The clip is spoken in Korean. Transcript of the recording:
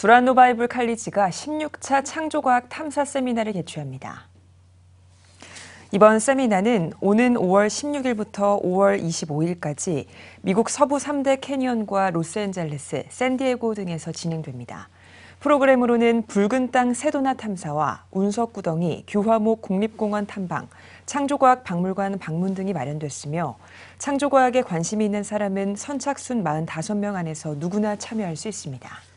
두란노바이블 칼리지가 16차 창조과학 탐사 세미나를 개최합니다. 이번 세미나는 오는 5월 16일부터 5월 25일까지 미국 서부 3대 캐니언과 로스앤젤레스, 샌디에고 등에서 진행됩니다. 프로그램으로는 붉은 땅 세도나 탐사와 운석구덩이, 규화목 국립공원 탐방, 창조과학 박물관 방문 등이 마련됐으며 창조과학에 관심이 있는 사람은 선착순 45명 안에서 누구나 참여할 수 있습니다.